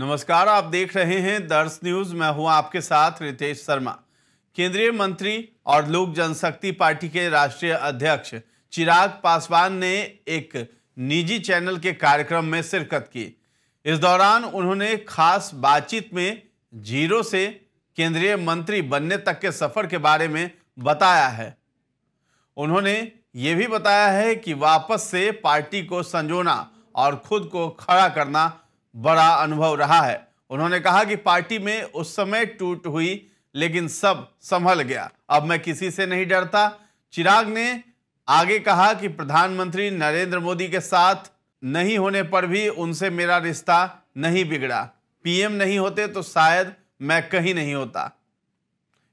नमस्कार आप देख रहे हैं दर्श न्यूज मैं हूं आपके साथ रितेश शर्मा केंद्रीय मंत्री और लोक जनशक्ति पार्टी के राष्ट्रीय अध्यक्ष चिराग पासवान ने एक निजी चैनल के कार्यक्रम में शिरकत की इस दौरान उन्होंने खास बातचीत में जीरो से केंद्रीय मंत्री बनने तक के सफर के बारे में बताया है उन्होंने ये भी बताया है कि वापस से पार्टी को संजोना और खुद को खड़ा करना बड़ा अनुभव रहा है उन्होंने कहा कि पार्टी में उस समय टूट हुई लेकिन सब संभल गया अब मैं किसी से नहीं डरता चिराग ने आगे कहा कि प्रधानमंत्री नरेंद्र मोदी के साथ नहीं होने पर भी उनसे मेरा रिश्ता नहीं बिगड़ा पीएम नहीं होते तो शायद मैं कहीं नहीं होता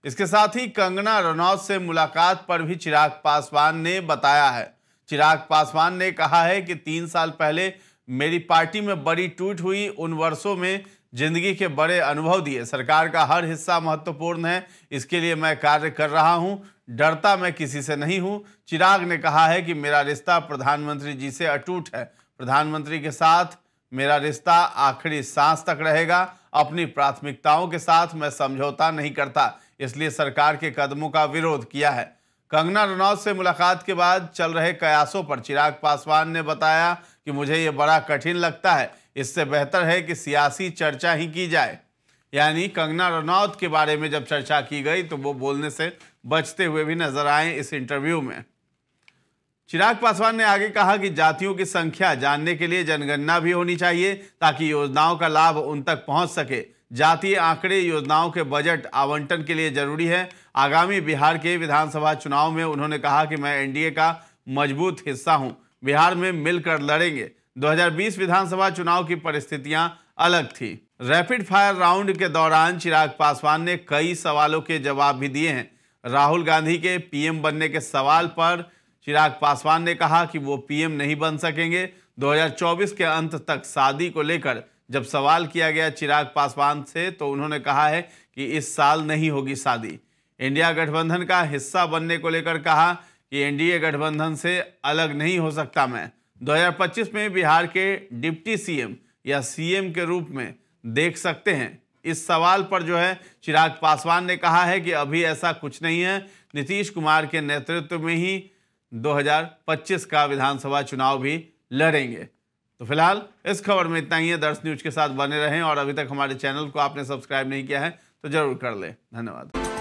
इसके साथ ही कंगना रनौत से मुलाकात पर भी चिराग पासवान ने बताया है चिराग पासवान ने कहा है कि तीन साल पहले मेरी पार्टी में बड़ी टूट हुई उन वर्षों में जिंदगी के बड़े अनुभव दिए सरकार का हर हिस्सा महत्वपूर्ण है इसके लिए मैं कार्य कर रहा हूँ डरता मैं किसी से नहीं हूँ चिराग ने कहा है कि मेरा रिश्ता प्रधानमंत्री जी से अटूट है प्रधानमंत्री के साथ मेरा रिश्ता आखिरी सांस तक रहेगा अपनी प्राथमिकताओं के साथ मैं समझौता नहीं करता इसलिए सरकार के कदमों का विरोध किया है कंगना रनौत से मुलाकात के बाद चल रहे कयासों पर चिराग पासवान ने बताया कि मुझे ये बड़ा कठिन लगता है इससे बेहतर है कि सियासी चर्चा ही की जाए यानी कंगना रनौत के बारे में जब चर्चा की गई तो वो बोलने से बचते हुए भी नजर आए इस इंटरव्यू में चिराग पासवान ने आगे कहा कि जातियों की संख्या जानने के लिए जनगणना भी होनी चाहिए ताकि योजनाओं का लाभ उन तक पहुंच सके जातीय आंकड़े योजनाओं के बजट आवंटन के लिए जरूरी है आगामी बिहार के विधानसभा चुनाव में उन्होंने कहा कि मैं एनडीए का मजबूत हिस्सा हूं बिहार में मिलकर लड़ेंगे 2020 विधानसभा चुनाव की परिस्थितियां अलग थी रैपिड फायर राउंड के दौरान चिराग पासवान ने कई सवालों के जवाब भी दिए हैं राहुल गांधी के पीएम बनने के सवाल पर चिराग पासवान ने कहा कि वो पीएम नहीं बन सकेंगे 2024 के अंत तक शादी को लेकर जब सवाल किया गया चिराग पासवान से तो उन्होंने कहा है कि इस साल नहीं होगी शादी इंडिया गठबंधन का हिस्सा बनने को लेकर कहा कि एनडीए गठबंधन से अलग नहीं हो सकता मैं 2025 में बिहार के डिप्टी सीएम या सीएम के रूप में देख सकते हैं इस सवाल पर जो है चिराग पासवान ने कहा है कि अभी ऐसा कुछ नहीं है नीतीश कुमार के नेतृत्व में ही 2025 का विधानसभा चुनाव भी लड़ेंगे तो फिलहाल इस खबर में इतना ही है दर्श न्यूज के साथ बने रहें और अभी तक हमारे चैनल को आपने सब्सक्राइब नहीं किया है तो जरूर कर लें धन्यवाद